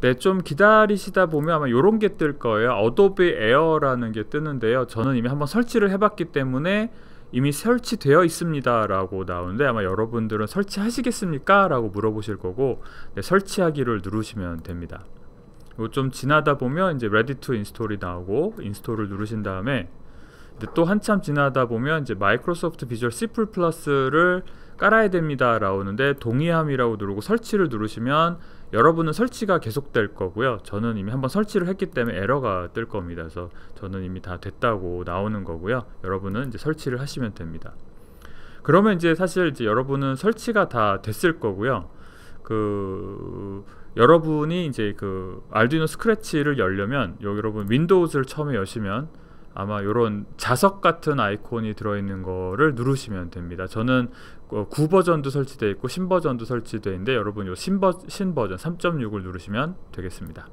네, 좀 기다리시다 보면 아마 요런게 뜰 거예요. 어도비 에어라는 게 뜨는데요. 저는 이미 한번 설치를 해봤기 때문에 이미 설치되어 있습니다 라고 나오는데 아마 여러분들은 설치하시겠습니까? 라고 물어보실 거고 네, 설치하기를 누르시면 됩니다. 좀 지나다 보면 이제 ready to install이 나오고 인스톨을 누르신 다음에 근데 또 한참 지나다 보면 이제 마이크로소프트 비주얼 C++ 를 깔아야 됩니다 나오는데 동의함이라고 누르고 설치를 누르시면 여러분은 설치가 계속될 거고요 저는 이미 한번 설치를 했기 때문에 에러가 뜰 겁니다 그래서 저는 이미 다 됐다고 나오는 거고요 여러분은 이제 설치를 하시면 됩니다 그러면 이제 사실 이제 여러분은 설치가 다 됐을 거고요 그 여러분이 이제 그 알두이노 스크래치를 열려면 여러분 윈도우즈를 처음에 여시면 아마 이런 자석 같은 아이콘이 들어있는 거를 누르시면 됩니다. 저는 9버전도 어, 설치되어 있고 신버전도 설치되어 있는데 여러분 이 신버, 신버전 3.6을 누르시면 되겠습니다.